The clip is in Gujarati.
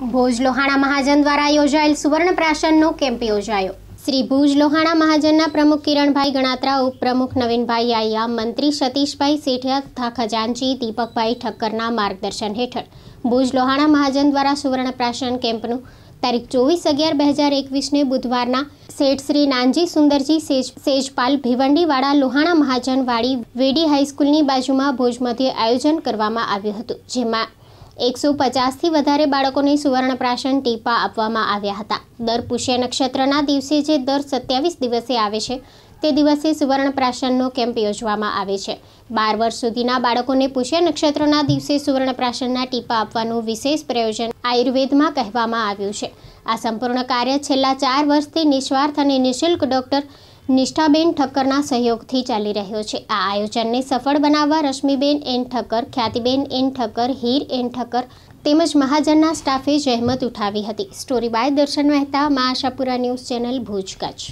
ભોજ લોહાણા મહાજન દ્વારા યોજાયેલ સુવર્ણ પ્રાશનનો કેમ્પ યોજાયો શ્રી ભુજ લોહાણા મહાજનના પ્રમુખ કિરણભાઈ ગણાત્રા ઉપપ્રમુખ નવીનભાઈ આયા મંત્રી સતીશભાઈ સેઠિયા તથા ખજાનચી દીપકભાઈ ઠક્કરના માર્ગદર્શન હેઠળ ભુજ લોહાણા મહાજન દ્વારા સુવર્ણ પ્રાશન કેમ્પનું તારીખ ચોવીસ અગિયાર બે હજાર એકવીસને બુધવારના શેઠ શ્રી નાનજી સુંદરજી સેજ સેજપાલ ભીવંડીવાળા લોહાણા મહાજનવાળી વેડી હાઈસ્કૂલની બાજુમાં ભુજ મધ્યે આયોજન કરવામાં આવ્યું હતું જેમાં એકસો પચાસથી વધારે બાળકોને સુવર્ણ ટીપા આપવામાં આવ્યા હતા દર પુષ્ય નક્ષત્રના દિવસે જે દર સત્યાવીસ દિવસે આવે છે તે દિવસે સુવર્ણ કેમ્પ યોજવામાં આવે છે બાર વર્ષ સુધીના બાળકોને પુષ્ય નક્ષત્રના દિવસે સુવર્ણ ટીપા આપવાનું વિશેષ પ્રયોજન આયુર્વેદમાં કહેવામાં આવ્યું છે આ સંપૂર્ણ કાર્ય છેલ્લા ચાર વર્ષથી નિસ્વાર્થ અને નિઃશુલ્ક ડૉક્ટર નિષ્ઠાબેન ઠક્કરના સહયોગથી ચાલી રહ્યો છે આ આયોજનને સફળ બનાવવા Rashmiben N Thakkar Khyatiben N Thakkar Heer N Thakkar તેમજ મહાજનના સ્ટાફે જહેમત ઉઠાવી હતી story by Darshan Mehta Maa Ashapura news channel Bhuj Kutch